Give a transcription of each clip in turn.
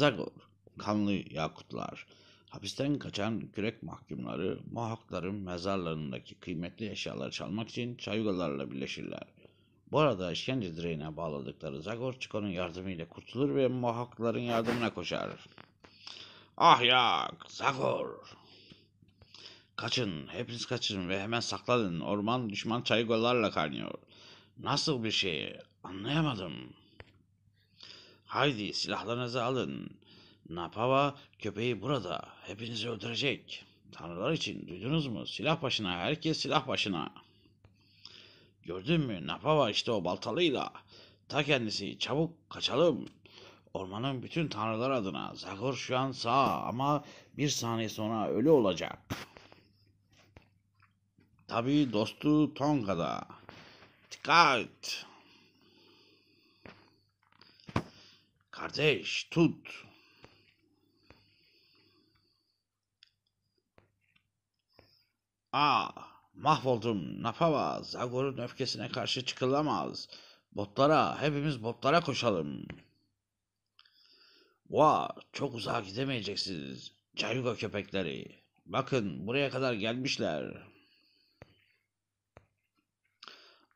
Zagor, kanlı yakutlar, hapisten kaçan kürek mahkumları Mohawkların mezarlarındaki kıymetli eşyaları çalmak için çaygalarla birleşirler. Bu arada işkence direğine bağladıkları Zagor Chico'nun yardımıyla kurtulur ve Mohawkların yardımına koşar. Ah ya Zagor! Kaçın, hepiniz kaçın ve hemen saklanın. Orman düşman çaygolarla kaynıyor. Nasıl bir şey? Anlayamadım.'' Haydi silahlarınızı alın. Napava köpeği burada. Hepinizi öldürecek. Tanrılar için duydunuz mu? Silah başına herkes silah başına. Gördün mü? Napava işte o baltalıyla. Ta kendisi çabuk kaçalım. Ormanın bütün tanrılar adına. Zagor şu an sağ ama bir saniye sonra ölü olacak. Tabii dostu Tonga'da. Dikkat! Kardeş tut. Aa Mahvoldum. Napava. Zagor'un öfkesine karşı çıkılamaz. Botlara. Hepimiz botlara koşalım. Va. Çok uzağa gidemeyeceksiniz. Cayuga köpekleri. Bakın buraya kadar gelmişler.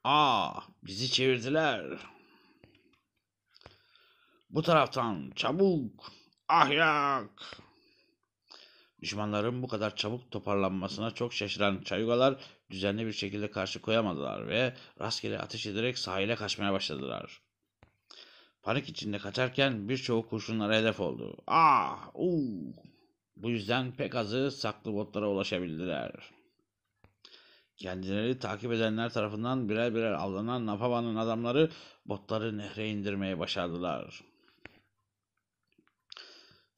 Aa Bizi çevirdiler. Bu taraftan çabuk. Ahlak. Düşmanların bu kadar çabuk toparlanmasına çok şaşıran çayugalar düzenli bir şekilde karşı koyamadılar ve rastgele ateş ederek sahile kaçmaya başladılar. Panik içinde kaçarken birçoğu kurşunlara hedef oldu. Ah! Uu. Uh. Bu yüzden pek azı saklı botlara ulaşabildiler. Kendileri takip edenler tarafından birer birer avlanan Napava'nın adamları botları nehre indirmeye başardılar.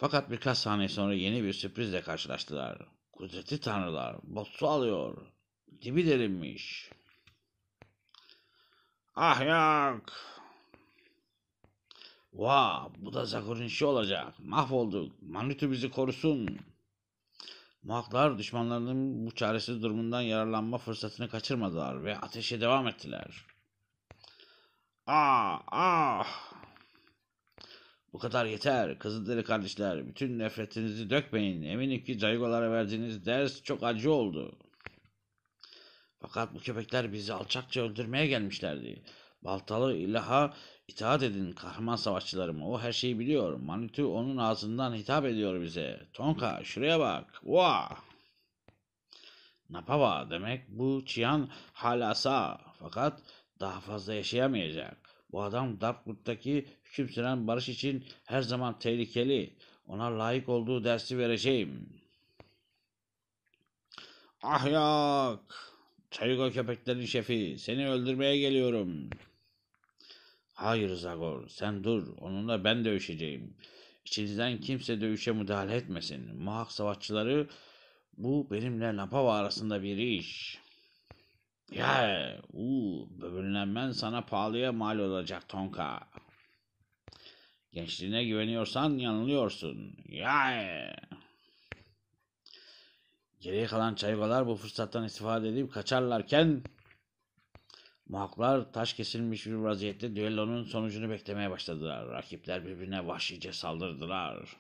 Fakat birkaç saniye sonra yeni bir sürprizle karşılaştılar. Kudreti tanrılar, botsu alıyor. Dibi derinmiş. Ah yok. Va, wow, bu da Zakur'un işi olacak. Mahvolduk. Manitu bizi korusun. Muhaklar düşmanlarının bu çaresiz durumundan yararlanma fırsatını kaçırmadılar ve ateşe devam ettiler. Ah, ah. Bu kadar yeter. Kızılderili kardeşler bütün nefretinizi dökmeyin. Eminim ki caygolara verdiğiniz ders çok acı oldu. Fakat bu köpekler bizi alçakça öldürmeye gelmişlerdi. Baltalı ilaha itaat edin kahraman savaşçılarım. O her şeyi biliyor. Manitu onun ağzından hitap ediyor bize. Tonka şuraya bak. Vah! Napava demek bu çiyan hala sağ. Fakat daha fazla yaşayamayacak. Bu adam Dartmouth'taki süren barış için her zaman tehlikeli. Ona layık olduğu dersi vereceğim. Ah Ahlak! Çayuga köpeklerin şefi. Seni öldürmeye geliyorum. Hayır Zagor sen dur. Onunla ben dövüşeceğim. İçinizden kimse dövüşe müdahale etmesin. Mahak savaşçıları bu benimle Napava arasında bir iş.'' Ya, uu, böbürlenmen sana pahalıya mal olacak Tonka. Gençliğine güveniyorsan yanılıyorsun. Ya. Geriye kalan çaygalar bu fırsattan istifade edip kaçarlarken muhaklar taş kesilmiş bir vaziyette düellonun sonucunu beklemeye başladılar. Rakipler birbirine vahşice saldırdılar.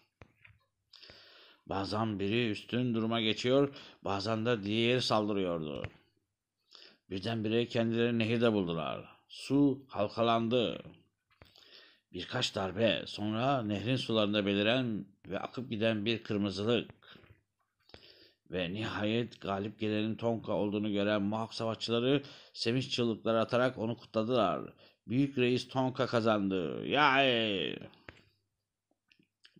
Bazen biri üstün duruma geçiyor, bazen de diğeri saldırıyordu. Birdenbire kendileri nehirde buldular. Su halkalandı. Birkaç darbe sonra nehrin sularında beliren ve akıp giden bir kırmızılık ve nihayet galip gelenin Tonka olduğunu gören muhak savaşçıları sevinç çığlıkları atarak onu kutladılar. Büyük reis Tonka kazandı. Yay!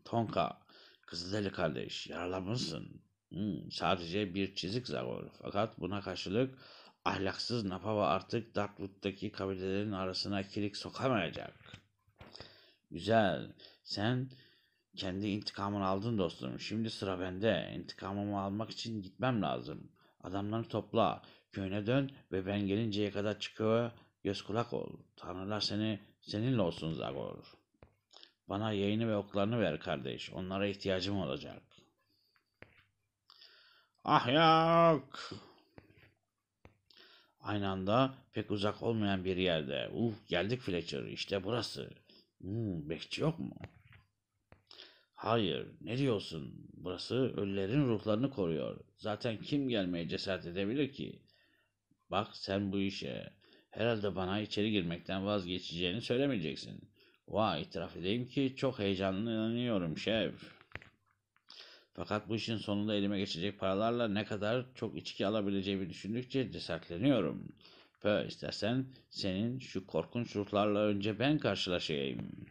Tonka, Kızılderili kardeş yaralanmışsın. Hmm, sadece bir çizik zagor. Fakat buna karşılık Ahlaksız Napava artık Dartwood'daki kabilelerin arasına kilik sokamayacak. Güzel. Sen kendi intikamını aldın dostum. Şimdi sıra bende. İntikamımı almak için gitmem lazım. Adamları topla. Köyüne dön ve ben gelinceye kadar çıkıyor. Göz kulak ol. Tanrılar seni seninle olsun Zagor. Bana yayını ve oklarını ver kardeş. Onlara ihtiyacım olacak. Ah yok. Aynı anda pek uzak olmayan bir yerde. Uh geldik Fletcher işte burası. Hmm, bekçi yok mu? Hayır ne diyorsun? Burası ölülerin ruhlarını koruyor. Zaten kim gelmeye cesaret edebilir ki? Bak sen bu işe. Herhalde bana içeri girmekten vazgeçeceğini söylemeyeceksin. Vay itiraf edeyim ki çok heyecanlanıyorum şef.'' Fakat bu işin sonunda elime geçecek paralarla ne kadar çok içki alabileceğimi düşündükçe cesaretleniyorum. Pö istersen senin şu korkunç ruhlarla önce ben karşılaşayım.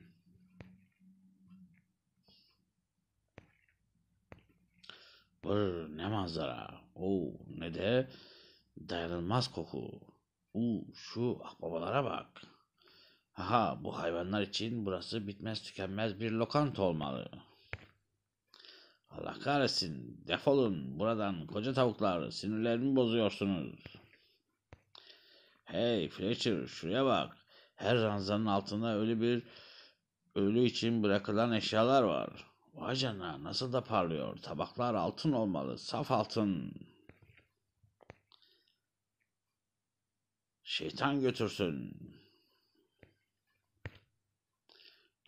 Vır ne manzara. Oo, ne de dayanılmaz koku. Uu, şu akbabalara bak. Aha bu hayvanlar için burası bitmez tükenmez bir lokant olmalı.'' Allah kahretsin. Defolun buradan koca tavuklar. Sinirlerimi bozuyorsunuz. Hey Fletcher şuraya bak. Her ranzanın altında ölü bir ölü için bırakılan eşyalar var. Vay canına nasıl da parlıyor. Tabaklar altın olmalı. Saf altın. Şeytan götürsün.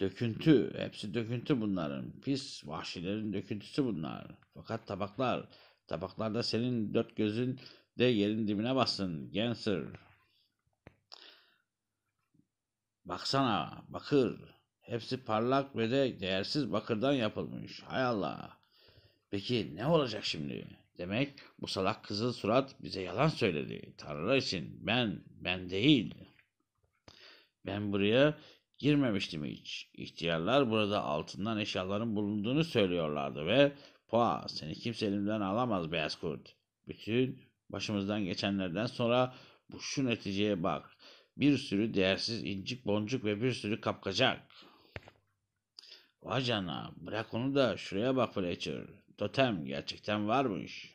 Döküntü, hepsi döküntü bunların. Pis vahşilerin döküntüsü bunlar. Fakat tabaklar, tabaklarda senin dört gözün de yerin dibine bassın. Gensir. Baksana, bakır. Hepsi parlak ve de değersiz bakırdan yapılmış. Hay Allah. Peki ne olacak şimdi? Demek bu salak kızıl surat bize yalan söyledi. Tanrı için ben, ben değil. Ben buraya girmemişti mi hiç? İhtiyarlar burada altından eşyaların bulunduğunu söylüyorlardı ve Poa seni kimse elimden alamaz beyaz kurt. Bütün başımızdan geçenlerden sonra bu şu neticeye bak. Bir sürü değersiz incik boncuk ve bir sürü kapkacak. Vay cana bırak onu da şuraya bak Fletcher. Totem gerçekten varmış.''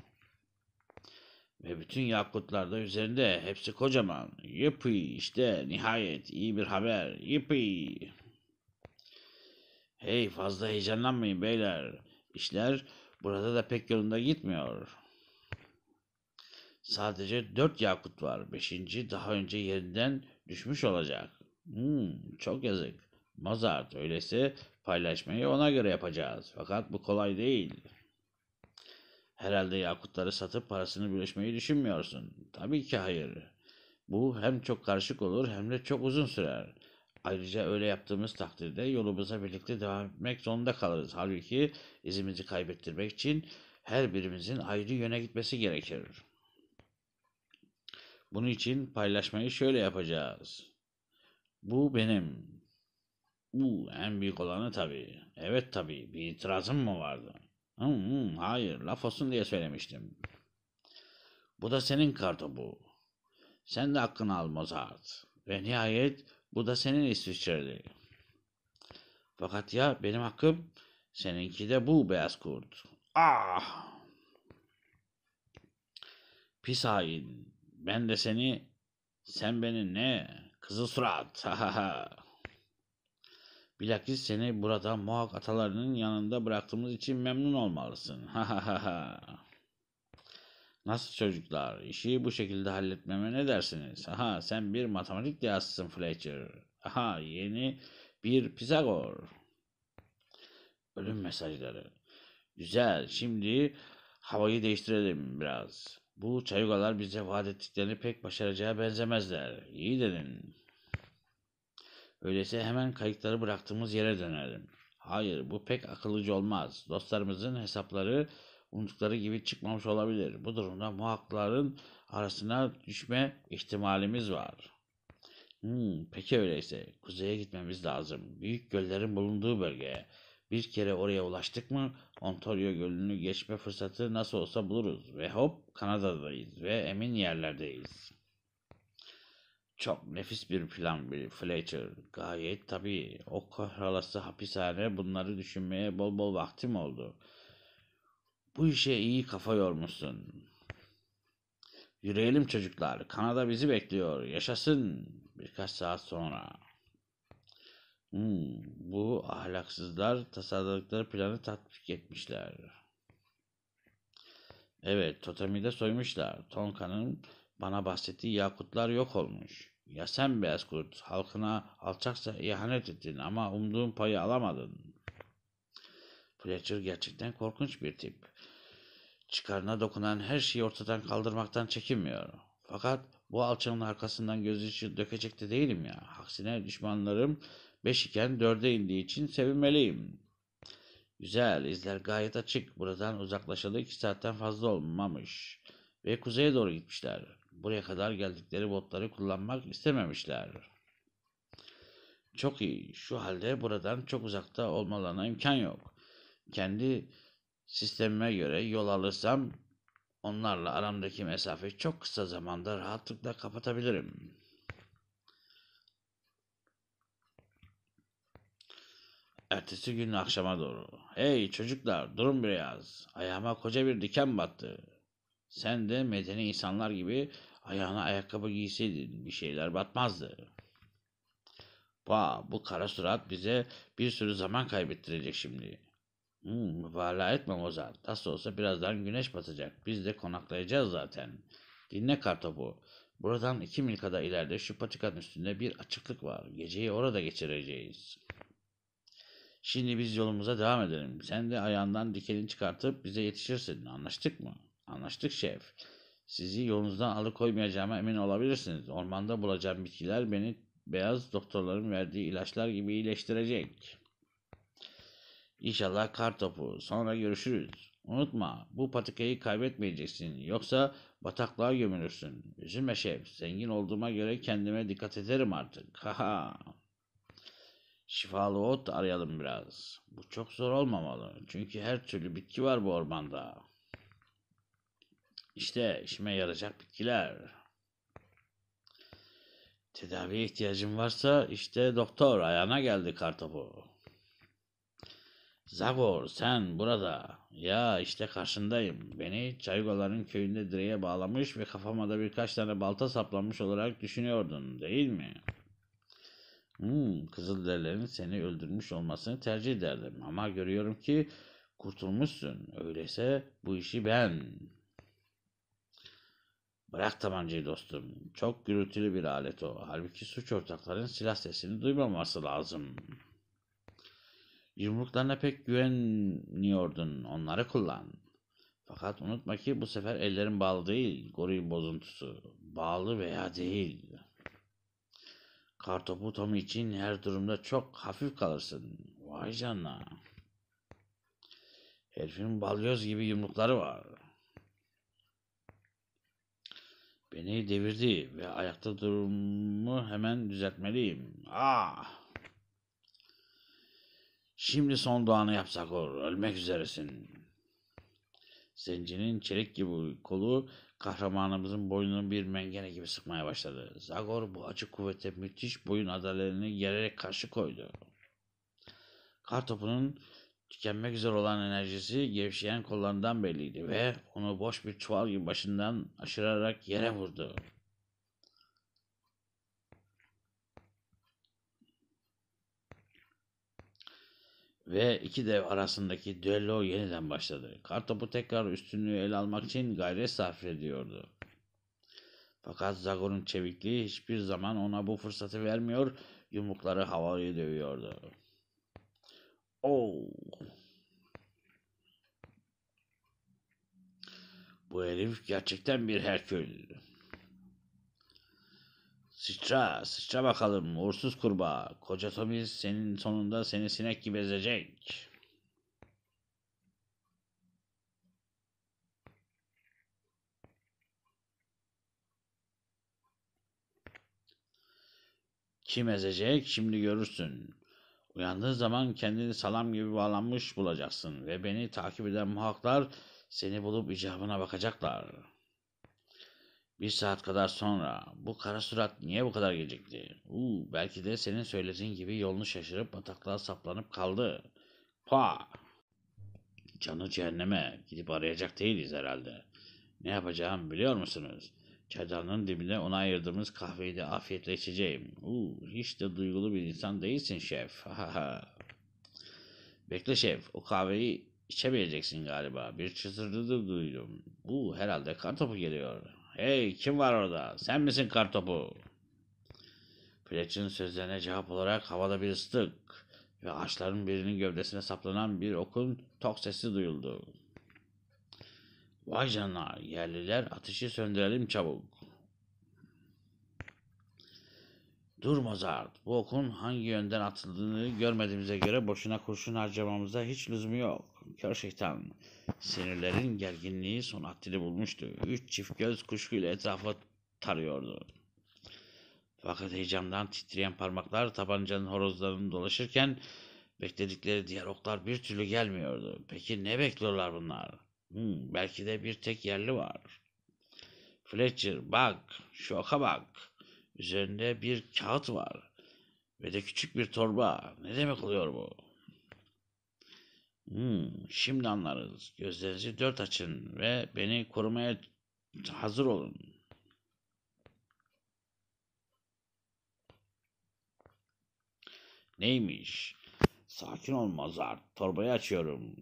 Ve bütün yakutlarda üzerinde hepsi kocaman. Yipi işte nihayet iyi bir haber. Yipi. Hey fazla heyecanlanmayın beyler. İşler burada da pek yolunda gitmiyor. Sadece dört yakut var. Beşinci daha önce yerinden düşmüş olacak. Hmm, çok yazık. Mozart öyleyse paylaşmayı ona göre yapacağız. Fakat bu kolay değil. Herhalde yakutları satıp parasını birleşmeyi düşünmüyorsun. Tabii ki hayır. Bu hem çok karışık olur hem de çok uzun sürer. Ayrıca öyle yaptığımız takdirde yolumuza birlikte devam etmek zorunda kalırız. Halbuki izimizi kaybettirmek için her birimizin ayrı yöne gitmesi gerekir. Bunun için paylaşmayı şöyle yapacağız. Bu benim. Bu en büyük olanı tabii. Evet tabii. Bir itirazım mı vardı?'' Hmm, hayır, laf olsun diye söylemiştim. Bu da senin kartı bu. Sen de hakkını al Mozart. Ve nihayet bu da senin İsviçreli. Fakat ya benim hakkım, seninki de bu beyaz kurt. Ah! Pis hain. Ben de seni, sen beni ne? Kızıl surat. Ha ha ha. Bilakis seni burada muhak atalarının yanında bıraktığımız için memnun olmalısın. Ha ha ha Nasıl çocuklar? İşi bu şekilde halletmeme ne dersiniz? Ha, sen bir matematik dehasısın Fletcher. Ha, yeni bir Pisagor. Ölüm mesajları. Güzel. Şimdi havayı değiştirelim biraz. Bu çayugalar bize vaat ettiklerini pek başaracağı benzemezler. İyi dedin. Öyleyse hemen kayıkları bıraktığımız yere dönerim. Hayır, bu pek akıllıca olmaz. Dostlarımızın hesapları umdukları gibi çıkmamış olabilir. Bu durumda muhakkların arasına düşme ihtimalimiz var. Hmm, peki öyleyse kuzeye gitmemiz lazım. Büyük göllerin bulunduğu bölgeye. Bir kere oraya ulaştık mı Ontario Gölü'nü geçme fırsatı nasıl olsa buluruz ve hop Kanada'dayız ve emin yerlerdeyiz. Çok nefis bir plan bir Fletcher. Gayet tabii. O kahrolası hapishane bunları düşünmeye bol bol vaktim oldu. Bu işe iyi kafa yormuşsun. Yürüyelim çocuklar. Kanada bizi bekliyor. Yaşasın. Birkaç saat sonra. Hmm, bu ahlaksızlar tasarladıkları planı tatbik etmişler. Evet, totemi de soymuşlar. Tonka'nın bana bahsettiği yakutlar yok olmuş. Ya sen beyaz kurt halkına alçaksa ihanet ettin ama umduğun payı alamadın. Fletcher gerçekten korkunç bir tip. Çıkarına dokunan her şeyi ortadan kaldırmaktan çekinmiyor. Fakat bu alçanın arkasından göz içi dökecek de değilim ya. Aksine düşmanlarım beş iken dörde indiği için sevinmeliyim. Güzel, izler gayet açık. Buradan uzaklaşalı iki saatten fazla olmamış. Ve kuzeye doğru gitmişler buraya kadar geldikleri botları kullanmak istememişler. Çok iyi. Şu halde buradan çok uzakta olmalarına imkan yok. Kendi sistemime göre yol alırsam onlarla aramdaki mesafeyi çok kısa zamanda rahatlıkla kapatabilirim. Ertesi gün akşama doğru. Hey çocuklar durun biraz. Ayağıma koca bir diken battı. Sen de medeni insanlar gibi ayağına ayakkabı giyseydin bir şeyler batmazdı. Va, bu kara surat bize bir sürü zaman kaybettirecek şimdi. Hmm, mübalağa etme Mozart. Nasıl olsa birazdan güneş batacak. Biz de konaklayacağız zaten. Dinle kartopu. Buradan iki mil kadar ileride şu patikanın üstünde bir açıklık var. Geceyi orada geçireceğiz. Şimdi biz yolumuza devam edelim. Sen de ayağından dikeni çıkartıp bize yetişirsin. Anlaştık mı?'' Anlaştık şef. Sizi yolunuzdan alıkoymayacağıma emin olabilirsiniz. Ormanda bulacağım bitkiler beni beyaz doktorların verdiği ilaçlar gibi iyileştirecek. İnşallah kar topu. Sonra görüşürüz. Unutma bu patikayı kaybetmeyeceksin. Yoksa bataklığa gömülürsün. Üzülme şef. Zengin olduğuma göre kendime dikkat ederim artık. Haha. Şifalı ot arayalım biraz. Bu çok zor olmamalı. Çünkü her türlü bitki var bu ormanda. İşte işime yarayacak bitkiler. Tedavi ihtiyacın varsa işte doktor ayağına geldi kartopu. Zagor sen burada. Ya işte karşındayım. Beni Çaygoların köyünde direğe bağlamış ve kafama da birkaç tane balta saplanmış olarak düşünüyordun değil mi? Hmm, Kızılderlerin seni öldürmüş olmasını tercih ederdim ama görüyorum ki kurtulmuşsun. Öyleyse bu işi ben Bırak tabancayı dostum. Çok gürültülü bir alet o. Halbuki suç ortaklarının silah sesini duymaması lazım. Yumruklarına pek güvenmiyordun. Onları kullan. Fakat unutma ki bu sefer ellerin bağlı değil. Goril bozuntusu. Bağlı veya değil. Kartopu Tom için her durumda çok hafif kalırsın. Vay canına. Herifin balyoz gibi yumrukları var. Beni devirdi ve ayakta durumu hemen düzeltmeliyim. Ah! Şimdi son duanı yapsak olur. Ölmek üzeresin. Zencinin çelik gibi kolu kahramanımızın boynunu bir mengene gibi sıkmaya başladı. Zagor bu acı kuvvete müthiş boyun adalarını gererek karşı koydu. Kartopunun Tükenmek üzere olan enerjisi gevşeyen kollarından belliydi ve onu boş bir çuval gibi başından aşırarak yere vurdu. Ve iki dev arasındaki düello yeniden başladı. Kartopu tekrar üstünlüğü ele almak için gayret sarf ediyordu. Fakat Zagor'un çevikliği hiçbir zaman ona bu fırsatı vermiyor, yumrukları havaya dövüyordu. Oh! Bu herif gerçekten bir Herkül. Sıçra, sıçra bakalım uğursuz kurbağa. Koca Tommy senin sonunda seni sinek gibi ezecek. Kim ezecek şimdi görürsün. Uyandığın zaman kendini salam gibi bağlanmış bulacaksın ve beni takip eden muhakklar seni bulup icabına bakacaklar. Bir saat kadar sonra bu kara surat niye bu kadar gecikti? Uu, belki de senin söylediğin gibi yolunu şaşırıp bataklığa saplanıp kaldı. Pa! Canı cehenneme gidip arayacak değiliz herhalde. Ne yapacağım biliyor musunuz? Çaydanlığın dibine ona ayırdığımız kahveyi de afiyetle içeceğim. Uu, hiç de duygulu bir insan değilsin şef. Bekle şef, o kahveyi İçemeyeceksin galiba. Bir çıtırdı duydum. Bu herhalde kartopu geliyor. Hey kim var orada? Sen misin kartopu? Fletch'in sözlerine cevap olarak havada bir ıslık ve ağaçların birinin gövdesine saplanan bir okun tok sesi duyuldu. Vay canına yerliler ateşi söndürelim çabuk. Dur Mozart, bu okun hangi yönden atıldığını görmediğimize göre boşuna kurşun harcamamıza hiç lüzumu yok. Gerçekten sinirlerin gerginliği son haddini bulmuştu. Üç çift göz kuşkuyla etrafı tarıyordu. Fakat heyecandan titreyen parmaklar tabancanın horozlarını dolaşırken bekledikleri diğer oklar bir türlü gelmiyordu. Peki ne bekliyorlar bunlar? Hmm, belki de bir tek yerli var. Fletcher bak, şu oka bak. Üzerinde bir kağıt var ve de küçük bir torba. Ne demek oluyor bu? Hmm, şimdi anlarız. Gözlerinizi dört açın ve beni korumaya hazır olun. Neymiş? Sakin ol Mazar. Torbayı açıyorum.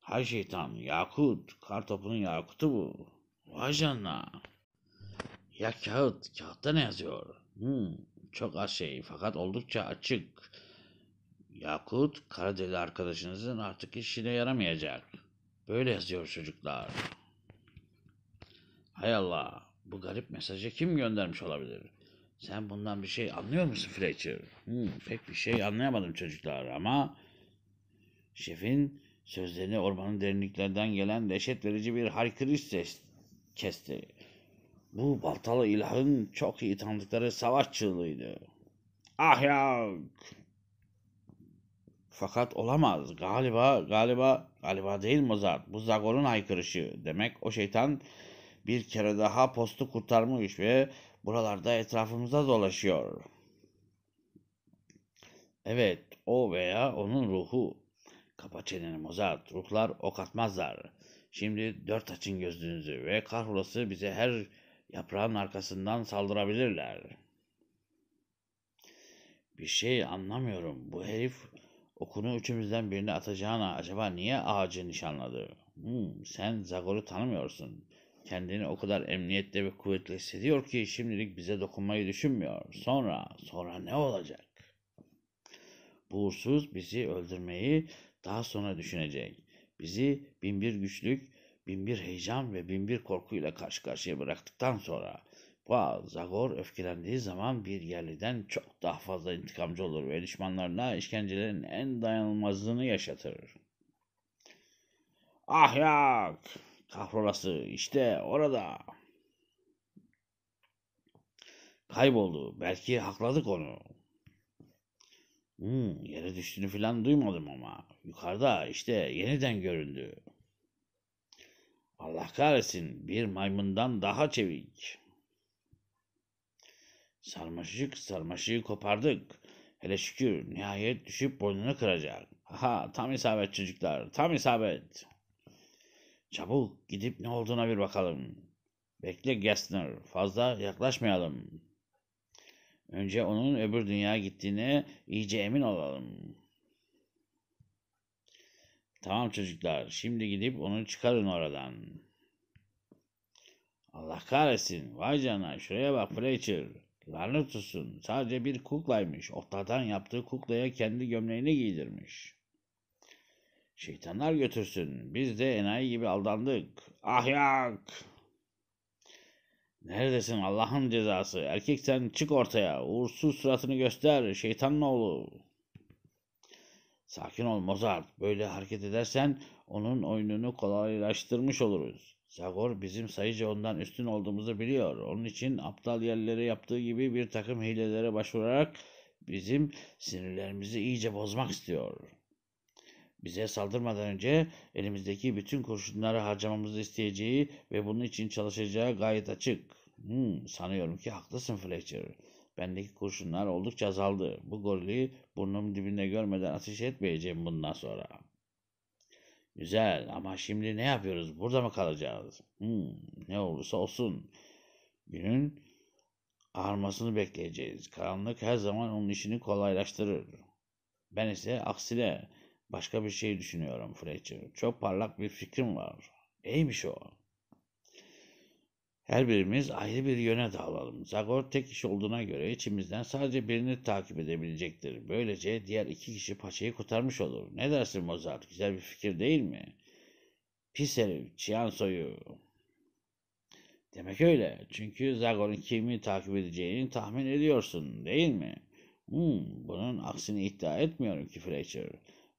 Hay şeytan, yakut. Kar topunun yakutu bu. Vay canına. Ya kağıt. Kağıtta ne yazıyor? Hmm, çok az şey fakat oldukça açık. Yakut Karadeli arkadaşınızın artık işine yaramayacak. Böyle yazıyor çocuklar. Hay Allah bu garip mesajı kim göndermiş olabilir? Sen bundan bir şey anlıyor musun Fletcher? Hmm, pek bir şey anlayamadım çocuklar ama şefin sözlerini ormanın derinliklerinden gelen dehşet verici bir haykırış ses kesti. Bu baltalı ilahın çok iyi tanıdıkları savaş çığlığıydı. Ah ya! Fakat olamaz. Galiba, galiba, galiba değil Mozart. Bu Zagor'un haykırışı. Demek o şeytan bir kere daha postu kurtarmış ve buralarda etrafımıza dolaşıyor. Evet, o veya onun ruhu. Kapa çeneni Mozart. Ruhlar ok atmazlar. Şimdi dört açın gözünüzü ve kahrolası bize her yaprağın arkasından saldırabilirler. Bir şey anlamıyorum. Bu herif Okunu üçümüzden birini atacağına acaba niye ağacı nişanladı? Hmm, sen Zagor'u tanımıyorsun. Kendini o kadar emniyette ve kuvvetli hissediyor ki şimdilik bize dokunmayı düşünmüyor. Sonra, sonra ne olacak? Bu uğursuz bizi öldürmeyi daha sonra düşünecek. Bizi binbir güçlük, binbir heyecan ve binbir korkuyla karşı karşıya bıraktıktan sonra Wow, Zagor öfkelendiği zaman bir yerliden çok daha fazla intikamcı olur ve düşmanlarına işkencelerin en dayanılmazlığını yaşatır. Ah, Ahlak! Kahrolası işte orada. Kayboldu. Belki hakladık onu. Hmm, yere düştüğünü falan duymadım ama. Yukarıda işte yeniden göründü. Allah kahretsin bir maymundan daha çevik.'' Sarmaşık sarmaşığı kopardık. Hele şükür nihayet düşüp boynunu kıracak. Aha tam isabet çocuklar tam isabet. Çabuk gidip ne olduğuna bir bakalım. Bekle Gessner fazla yaklaşmayalım. Önce onun öbür dünyaya gittiğine iyice emin olalım. Tamam çocuklar şimdi gidip onu çıkarın oradan. Allah kahretsin. Vay canına şuraya bak Fletcher. Lanet olsun sadece bir kuklaymış. Otlatan yaptığı kuklaya kendi gömleğini giydirmiş. Şeytanlar götürsün. Biz de enayi gibi aldandık. Ah yak! Neredesin Allah'ın cezası? Erkek sen çık ortaya. Uğursuz suratını göster. Şeytanın oğlu. Sakin ol Mozart. Böyle hareket edersen onun oyununu kolaylaştırmış oluruz. Zagor bizim sayıca ondan üstün olduğumuzu biliyor. Onun için aptal yerlere yaptığı gibi bir takım hilelere başvurarak bizim sinirlerimizi iyice bozmak istiyor. Bize saldırmadan önce elimizdeki bütün kurşunları harcamamızı isteyeceği ve bunun için çalışacağı gayet açık. Hmm, sanıyorum ki haklısın Fletcher. Bendeki kurşunlar oldukça azaldı. Bu golü burnum dibinde görmeden ateş etmeyeceğim bundan sonra.'' Güzel ama şimdi ne yapıyoruz? Burada mı kalacağız? Hmm, ne olursa olsun. Günün ağarmasını bekleyeceğiz. Karanlık her zaman onun işini kolaylaştırır. Ben ise aksine başka bir şey düşünüyorum Fletcher. Çok parlak bir fikrim var. Neymiş o? Her birimiz ayrı bir yöne dağılalım. Zagor tek kişi olduğuna göre içimizden sadece birini takip edebilecektir. Böylece diğer iki kişi paçayı kurtarmış olur. Ne dersin Mozart? Güzel bir fikir değil mi? Pis herif, çiyan soyu. Demek öyle. Çünkü Zagor'un kimi takip edeceğini tahmin ediyorsun değil mi? Hmm, bunun aksini iddia etmiyorum ki Fletcher.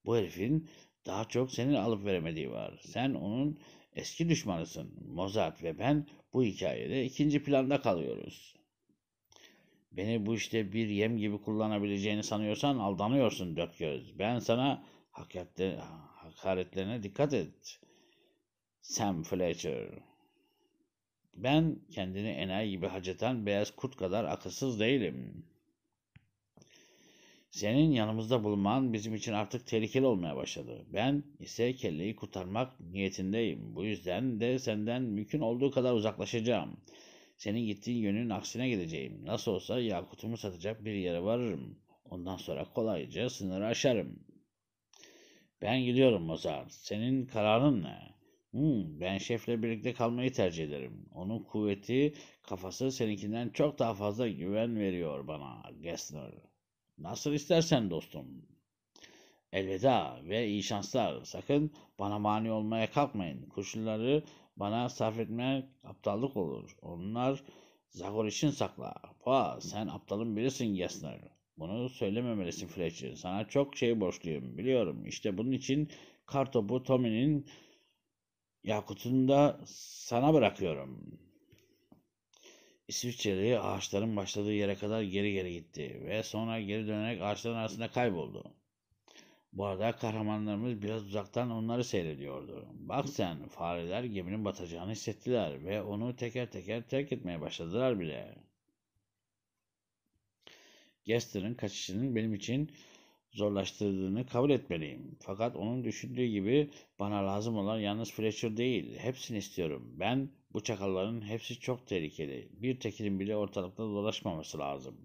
Bu herifin daha çok senin alıp veremediği var. Sen onun Eski düşmanısın. Mozart ve ben bu hikayede ikinci planda kalıyoruz. Beni bu işte bir yem gibi kullanabileceğini sanıyorsan aldanıyorsun dört göz. Ben sana hakaretlerine dikkat et. Sam Fletcher. Ben kendini enayi gibi haceten beyaz kurt kadar akılsız değilim.'' Senin yanımızda bulunman bizim için artık tehlikeli olmaya başladı. Ben ise kelleyi kurtarmak niyetindeyim. Bu yüzden de senden mümkün olduğu kadar uzaklaşacağım. Senin gittiğin yönün aksine gideceğim. Nasıl olsa Yakut'umu satacak bir yere varırım. Ondan sonra kolayca sınırı aşarım. Ben gidiyorum Mozart. Senin kararın ne?'' Hmm, ben şefle birlikte kalmayı tercih ederim. Onun kuvveti, kafası seninkinden çok daha fazla güven veriyor bana, Gessner. Nasıl istersen dostum. Elveda ve iyi şanslar. Sakın bana mani olmaya kalkmayın. Kurşunları bana sarf etmek aptallık olur. Onlar Zagor için sakla. Pa, sen aptalın birisin Yesner. Bunu söylememelisin Fletcher. Sana çok şey borçluyum biliyorum. İşte bunun için kartopu Tommy'nin yakutunu da sana bırakıyorum.'' İsviçreli ağaçların başladığı yere kadar geri geri gitti ve sonra geri dönerek ağaçların arasında kayboldu. Bu arada kahramanlarımız biraz uzaktan onları seyrediyordu. Bak sen fareler geminin batacağını hissettiler ve onu teker teker terk etmeye başladılar bile. Gester'ın kaçışının benim için zorlaştırdığını kabul etmeliyim. Fakat onun düşündüğü gibi bana lazım olan yalnız Fletcher değil. Hepsini istiyorum. Ben bu çakalların hepsi çok tehlikeli. Bir tekinin bile ortalıkta dolaşmaması lazım.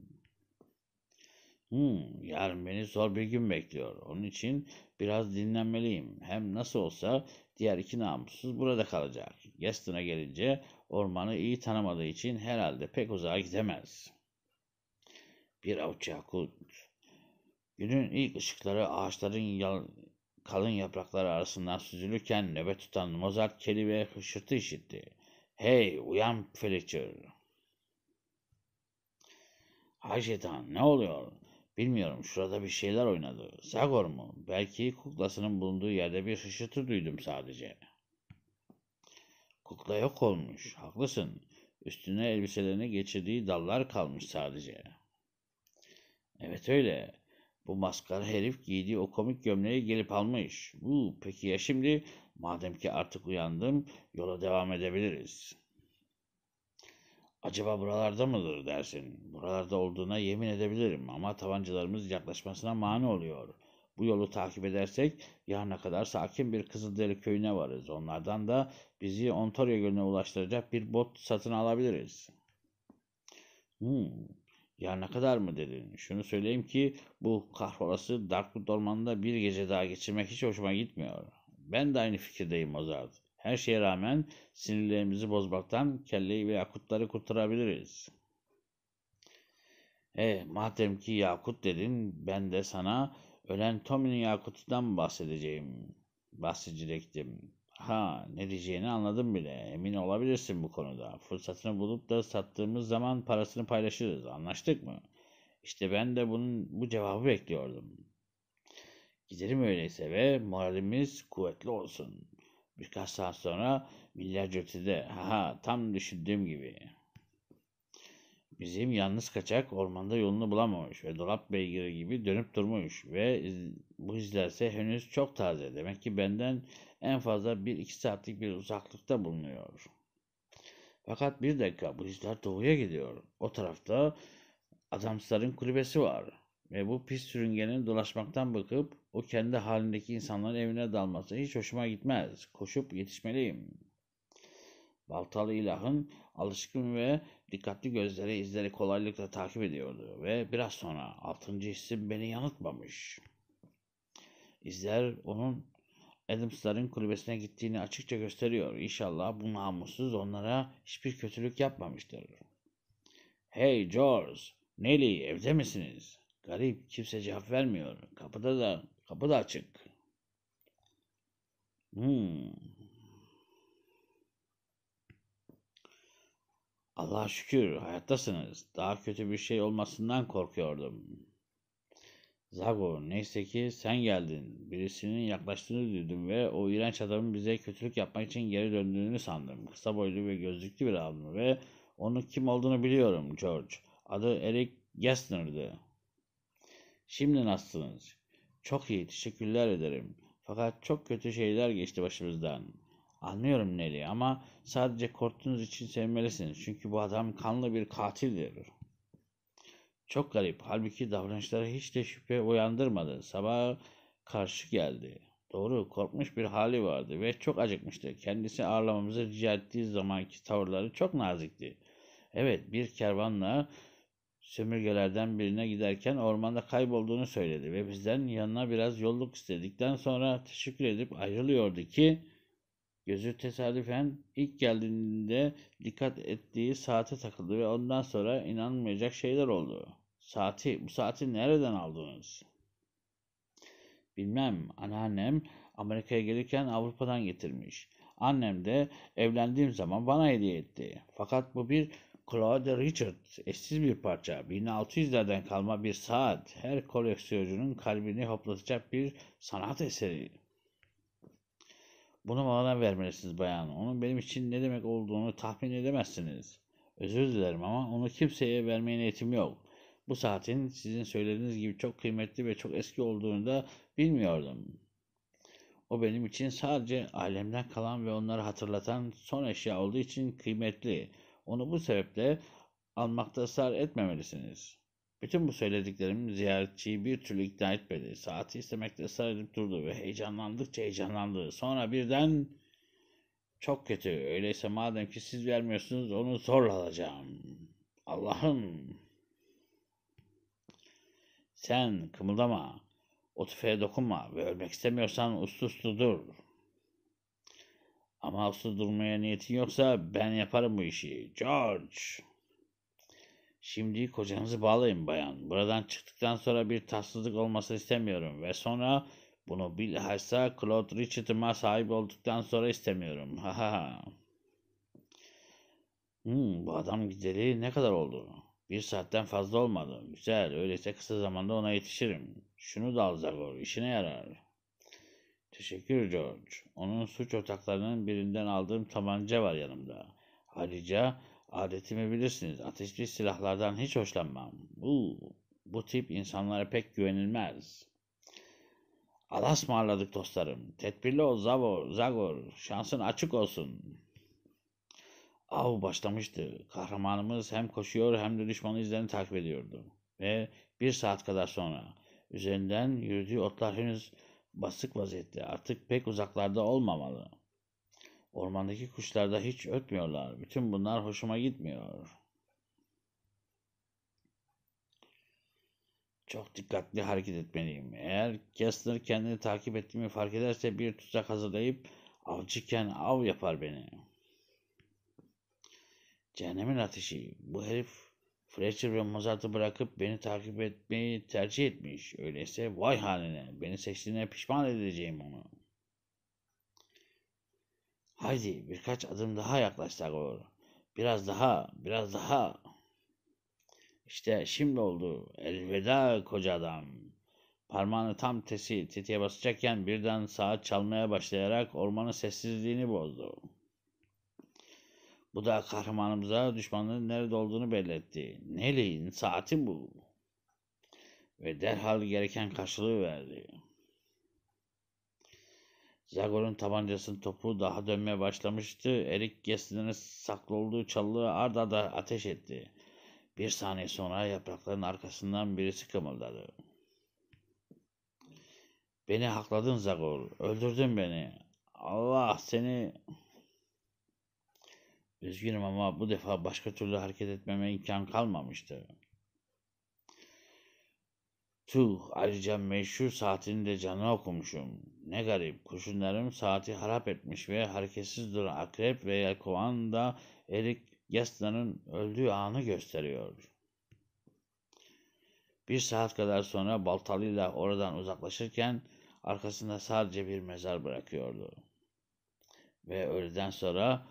Hmm, yarın beni zor bir gün bekliyor. Onun için biraz dinlenmeliyim. Hem nasıl olsa diğer iki namussuz burada kalacak. Gaston'a gelince ormanı iyi tanımadığı için herhalde pek uzağa gidemez. Bir avuç yakut. Günün ilk ışıkları ağaçların yal kalın yaprakları arasından süzülürken nöbet tutan Mozart kelime hışırtı işitti. Hey uyan Fletcher. Hacetan ne oluyor? Bilmiyorum şurada bir şeyler oynadı. Zagor mu? Belki kuklasının bulunduğu yerde bir hışırtı duydum sadece. Kukla yok olmuş. Haklısın. Üstüne elbiselerini geçirdiği dallar kalmış sadece. Evet öyle. Bu maskara herif giydiği o komik gömleği gelip almış. Bu peki ya şimdi Madem ki artık uyandım, yola devam edebiliriz. Acaba buralarda mıdır dersin? Buralarda olduğuna yemin edebilirim ama tabancalarımız yaklaşmasına mani oluyor. Bu yolu takip edersek yarına kadar sakin bir Kızılderi köyüne varız. Onlardan da bizi Ontario Gölü'ne ulaştıracak bir bot satın alabiliriz. Hmm, yarına kadar mı dedin? Şunu söyleyeyim ki bu kahrolası Darkwood Ormanı'nda bir gece daha geçirmek hiç hoşuma gitmiyor.'' Ben de aynı fikirdeyim Mozart. Her şeye rağmen sinirlerimizi bozmaktan kelleyi ve yakutları kurtarabiliriz. E madem ki yakut dedin ben de sana ölen Tommy'nin yakutundan bahsedeceğim. Bahsedecektim. Ha ne diyeceğini anladım bile. Emin olabilirsin bu konuda. Fırsatını bulup da sattığımız zaman parasını paylaşırız. Anlaştık mı? İşte ben de bunun bu cevabı bekliyordum. Gidelim öyleyse ve moralimiz kuvvetli olsun. Birkaç saat sonra milyar cürtüde. Haha tam düşündüğüm gibi. Bizim yalnız kaçak ormanda yolunu bulamamış ve dolap beygiri gibi dönüp durmuş ve iz, bu izlerse henüz çok taze. Demek ki benden en fazla bir iki saatlik bir uzaklıkta bulunuyor. Fakat bir dakika bu izler doğuya gidiyor. O tarafta adamsların kulübesi var ve bu pis sürüngenin dolaşmaktan bakıp o kendi halindeki insanların evine dalması hiç hoşuma gitmez. Koşup yetişmeliyim. Baltalı ilahın alışkın ve dikkatli gözleri izleri kolaylıkla takip ediyordu ve biraz sonra altıncı isim beni yanıltmamış. İzler onun Adams'ların kulübesine gittiğini açıkça gösteriyor. İnşallah bu namussuz onlara hiçbir kötülük yapmamıştır. Hey George, Nelly evde misiniz? Garip kimse cevap vermiyor. Kapıda da Kapı da açık. Hmm. Allah'a şükür hayattasınız. Daha kötü bir şey olmasından korkuyordum. Zago neyse ki sen geldin. Birisinin yaklaştığını duydum ve o iğrenç adamın bize kötülük yapmak için geri döndüğünü sandım. Kısa boylu ve gözlüklü bir adamdı ve onun kim olduğunu biliyorum George. Adı Eric Gessner'dı. Şimdi nasılsınız? Çok iyi, teşekkürler ederim. Fakat çok kötü şeyler geçti başımızdan. Anlıyorum Nelly ama sadece korktuğunuz için sevmelisiniz. Çünkü bu adam kanlı bir katildir. Çok garip. Halbuki davranışları hiç de şüphe uyandırmadı. Sabah karşı geldi. Doğru korkmuş bir hali vardı ve çok acıkmıştı. Kendisi ağırlamamızı rica ettiği zamanki tavırları çok nazikti. Evet bir kervanla sömürgelerden birine giderken ormanda kaybolduğunu söyledi ve bizden yanına biraz yolluk istedikten sonra teşekkür edip ayrılıyordu ki gözü tesadüfen ilk geldiğinde dikkat ettiği saate takıldı ve ondan sonra inanmayacak şeyler oldu. Saati, bu saati nereden aldınız? Bilmem, anneannem Amerika'ya gelirken Avrupa'dan getirmiş. Annem de evlendiğim zaman bana hediye etti. Fakat bu bir Claude Richard eşsiz bir parça. 1600'lerden kalma bir saat. Her koleksiyoncunun kalbini hoplatacak bir sanat eseri. Bunu bana vermelisiniz bayan. Onun benim için ne demek olduğunu tahmin edemezsiniz. Özür dilerim ama onu kimseye vermeye niyetim yok. Bu saatin sizin söylediğiniz gibi çok kıymetli ve çok eski olduğunu da bilmiyordum. O benim için sadece ailemden kalan ve onları hatırlatan son eşya olduğu için kıymetli.'' Onu bu sebeple almakta ısrar etmemelisiniz. Bütün bu söylediklerim ziyaretçiyi bir türlü ikna etmedi. Saati istemekte ısrar edip durdu ve heyecanlandıkça heyecanlandı. Sonra birden çok kötü. Öyleyse madem ki siz vermiyorsunuz onu zorla alacağım. Allah'ım. Sen kımıldama. O tüfeğe dokunma ve ölmek istemiyorsan uslu uslu dur. Ama hasta durmaya niyetin yoksa ben yaparım bu işi. George. Şimdi kocanızı bağlayın bayan. Buradan çıktıktan sonra bir tatsızlık olmasını istemiyorum. Ve sonra bunu bilhassa Claude Richard'ıma sahip olduktan sonra istemiyorum. Ha ha. Hmm, bu adam gideri ne kadar oldu? Bir saatten fazla olmadı. Güzel. Öyleyse kısa zamanda ona yetişirim. Şunu da al Zagor. işine yarar. Teşekkür George. Onun suç otaklarının birinden aldığım tabanca var yanımda. Ayrıca adetimi bilirsiniz. Ateşli silahlardan hiç hoşlanmam. Uu, bu tip insanlara pek güvenilmez. Alas mağarladık dostlarım. Tedbirli ol Zavor, Zagor. Şansın açık olsun. Av başlamıştı. Kahramanımız hem koşuyor hem de düşmanı izlerini takip ediyordu. Ve bir saat kadar sonra üzerinden yürüdüğü otlar henüz basık vaziyette artık pek uzaklarda olmamalı. Ormandaki kuşlar da hiç ötmüyorlar. Bütün bunlar hoşuma gitmiyor. Çok dikkatli hareket etmeliyim. Eğer Kessler kendini takip ettiğimi fark ederse bir tuzak hazırlayıp avcıken av yapar beni. Cehennemin ateşi. Bu herif Fletcher ve Mozart'ı bırakıp beni takip etmeyi tercih etmiş. Öyleyse vay haline. Beni seçtiğine pişman edeceğim onu. Haydi birkaç adım daha yaklaş Tagor. Biraz daha, biraz daha. İşte şimdi oldu. Elveda koca adam. Parmağını tam tesi tetiğe basacakken birden saat çalmaya başlayarak ormanın sessizliğini bozdu. Bu da kahramanımıza düşmanların nerede olduğunu belirtti. Neleyin saati bu. Ve derhal gereken karşılığı verdi. Zagor'un tabancasının topu daha dönmeye başlamıştı. Erik Gessler'in saklı olduğu çalılığı ard arda ateş etti. Bir saniye sonra yaprakların arkasından birisi kımıldadı. Beni hakladın Zagor. Öldürdün beni. Allah seni Üzgünüm ama bu defa başka türlü hareket etmeme imkan kalmamıştı. Tuh, ayrıca meşhur saatini de canına okumuşum. Ne garip, kuşunlarım saati harap etmiş ve hareketsiz duran akrep ve yelkovan da Erik Gaston'ın öldüğü anı gösteriyor. Bir saat kadar sonra baltalıyla oradan uzaklaşırken arkasında sadece bir mezar bırakıyordu. Ve öğleden sonra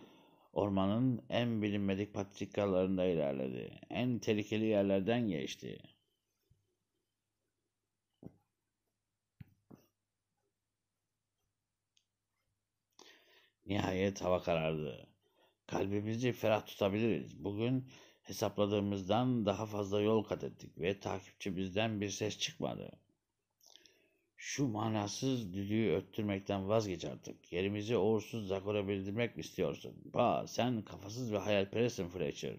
Ormanın en bilinmedik patikalarında ilerledi. En tehlikeli yerlerden geçti. Nihayet hava karardı. Kalbimizi ferah tutabiliriz. Bugün hesapladığımızdan daha fazla yol kat ettik ve takipçimizden bir ses çıkmadı. Şu manasız düdüğü öttürmekten vazgeç artık. Yerimizi uğursuz Zakor'a bildirmek mi istiyorsun? Ba, sen kafasız ve hayalperestsin Fletcher.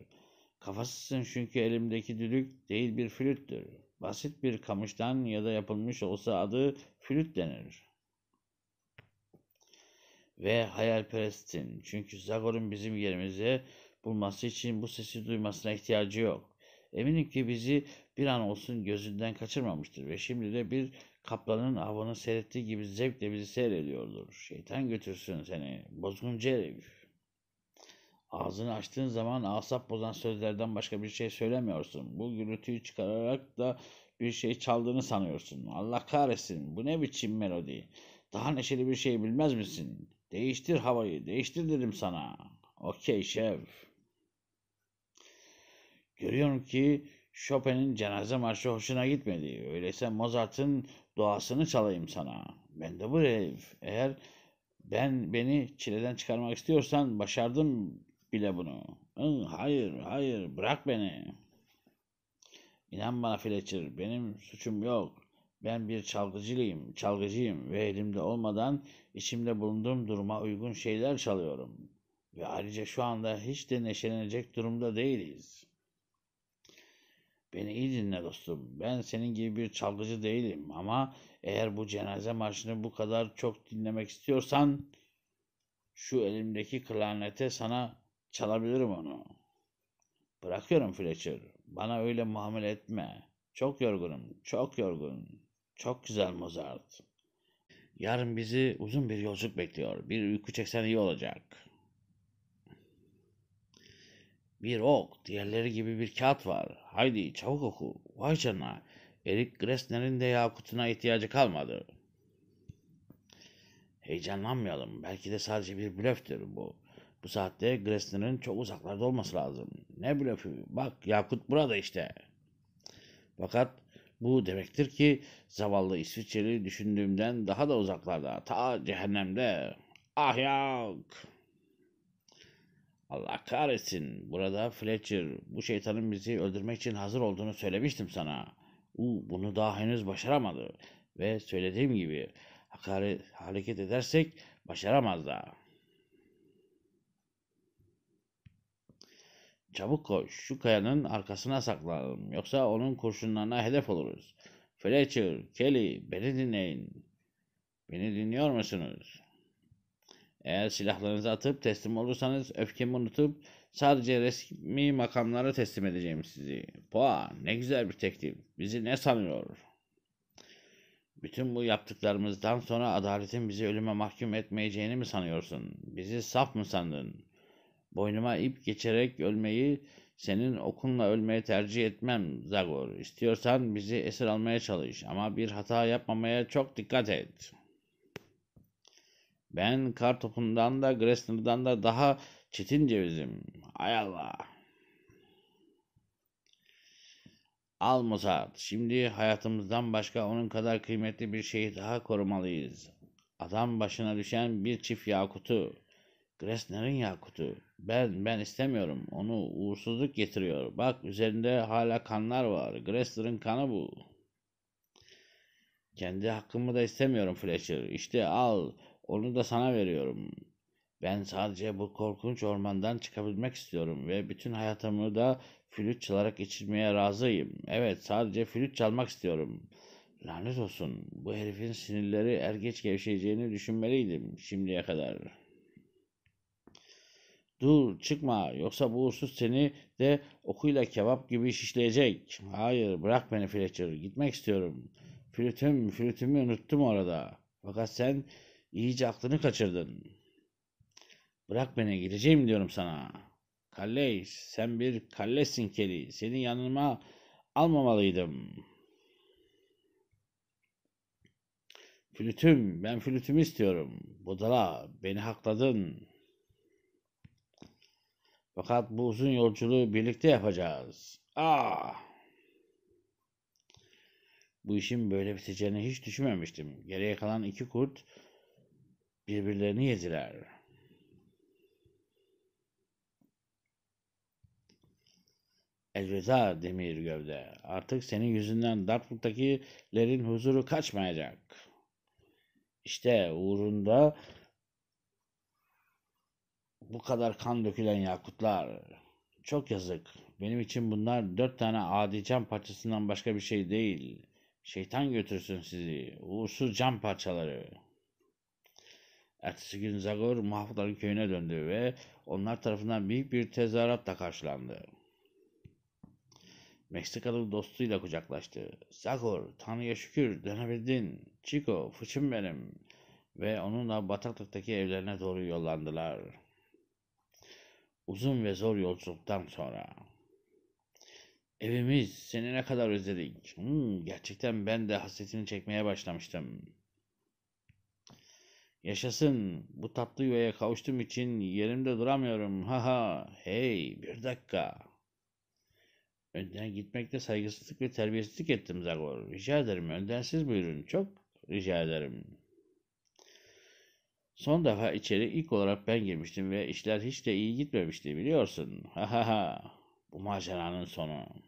Kafasızsın çünkü elimdeki düdük değil bir flüttür. Basit bir kamıştan ya da yapılmış olsa adı flüt denir. Ve hayalperestsin. Çünkü Zagor'un bizim yerimize bulması için bu sesi duymasına ihtiyacı yok. Eminim ki bizi bir an olsun gözünden kaçırmamıştır ve şimdi de bir kaplanın avını seyrettiği gibi zevkle bizi seyrediyordur. Şeytan götürsün seni, bozguncu herif. Ağzını açtığın zaman asap bozan sözlerden başka bir şey söylemiyorsun. Bu gürültüyü çıkararak da bir şey çaldığını sanıyorsun. Allah kahretsin bu ne biçim melodi. Daha neşeli bir şey bilmez misin? Değiştir havayı, değiştir dedim sana. Okey şef. Görüyorum ki Chopin'in cenaze marşı hoşuna gitmedi. Öyleyse Mozart'ın doğasını çalayım sana. Ben de bu ev. Eğer ben beni çileden çıkarmak istiyorsan başardım bile bunu. Hayır, hayır, bırak beni. İnan bana Fletcher, benim suçum yok. Ben bir çalgıcıyım, çalgıcıyım ve elimde olmadan içimde bulunduğum duruma uygun şeyler çalıyorum. Ve ayrıca şu anda hiç de neşelenecek durumda değiliz.'' Beni iyi dinle dostum. Ben senin gibi bir çalgıcı değilim ama eğer bu cenaze marşını bu kadar çok dinlemek istiyorsan şu elimdeki klarnete sana çalabilirim onu. Bırakıyorum Fletcher. Bana öyle muamele etme. Çok yorgunum, çok yorgun. Çok güzel Mozart. Yarın bizi uzun bir yolculuk bekliyor. Bir uyku çeksen iyi olacak.'' Bir ok, diğerleri gibi bir kağıt var. Haydi çabuk oku. Vay canına. Erik Gressner'in de Yakut'una ihtiyacı kalmadı. Heyecanlanmayalım. Belki de sadece bir blöftür bu. Bu saatte Gressner'in çok uzaklarda olması lazım. Ne blöfü? Bak Yakut burada işte. Fakat bu demektir ki zavallı İsviçreli düşündüğümden daha da uzaklarda. Ta cehennemde. Ah yok. Allah kahretsin. Burada Fletcher bu şeytanın bizi öldürmek için hazır olduğunu söylemiştim sana. U bunu daha henüz başaramadı. Ve söylediğim gibi hakaret, hareket edersek başaramaz da. Çabuk koş. Şu kayanın arkasına saklanalım. Yoksa onun kurşunlarına hedef oluruz. Fletcher, Kelly beni dinleyin. Beni dinliyor musunuz? Eğer silahlarınızı atıp teslim olursanız öfkemi unutup sadece resmi makamlara teslim edeceğim sizi. Poa ne güzel bir teklif. Bizi ne sanıyor? Bütün bu yaptıklarımızdan sonra adaletin bizi ölüme mahkum etmeyeceğini mi sanıyorsun? Bizi saf mı sandın? Boynuma ip geçerek ölmeyi senin okunla ölmeyi tercih etmem Zagor. İstiyorsan bizi esir almaya çalış ama bir hata yapmamaya çok dikkat et.'' Ben kar topundan da Gressner'dan da daha çetin cevizim. Ay Allah. Al Mozart. Şimdi hayatımızdan başka onun kadar kıymetli bir şeyi daha korumalıyız. Adam başına düşen bir çift yakutu. Gressner'in yakutu. Ben ben istemiyorum. Onu uğursuzluk getiriyor. Bak üzerinde hala kanlar var. Gressner'ın kanı bu. Kendi hakkımı da istemiyorum Fletcher. İşte al. Onu da sana veriyorum. Ben sadece bu korkunç ormandan çıkabilmek istiyorum ve bütün hayatımı da flüt çalarak geçirmeye razıyım. Evet, sadece flüt çalmak istiyorum. Lanet olsun. Bu herifin sinirleri er geç gevşeyeceğini düşünmeliydim şimdiye kadar. Dur çıkma yoksa bu uğursuz seni de okuyla kebap gibi şişleyecek. Hayır bırak beni Fletcher gitmek istiyorum. Flütüm flütümü unuttum orada. Fakat sen İyice aklını kaçırdın. Bırak beni geleceğim diyorum sana. Kalleş sen bir kallesin Kelly. Seni yanıma almamalıydım. Flütüm ben flütümü istiyorum. Budala beni hakladın. Fakat bu uzun yolculuğu birlikte yapacağız. Ah! Bu işin böyle biteceğini hiç düşünmemiştim. Geriye kalan iki kurt Birbirlerini yediler. Elveda demir gövde. Artık senin yüzünden Dartmouth'takilerin huzuru kaçmayacak. İşte uğrunda bu kadar kan dökülen yakutlar. Çok yazık. Benim için bunlar dört tane adi cam parçasından başka bir şey değil. Şeytan götürsün sizi. Uğursuz cam parçaları.'' Ertesi gün Zagor Mahfutların köyüne döndü ve onlar tarafından büyük bir tezahüratla karşılandı. Meksikalı dostuyla kucaklaştı. Zagor, Tanrı'ya şükür dönebildin. Chico, fıçım benim. Ve onunla bataklıktaki evlerine doğru yollandılar. Uzun ve zor yolculuktan sonra. Evimiz, seni ne kadar özledik. Hmm, gerçekten ben de hasretini çekmeye başlamıştım.'' Yaşasın bu tatlı yuvaya kavuştum için yerimde duramıyorum. Ha ha hey bir dakika. Önden gitmekte saygısızlık ve terbiyesizlik ettim Zagor. Rica ederim önden siz buyurun. Çok rica ederim. Son defa içeri ilk olarak ben girmiştim ve işler hiç de iyi gitmemişti biliyorsun. Ha ha ha. Bu maceranın sonu.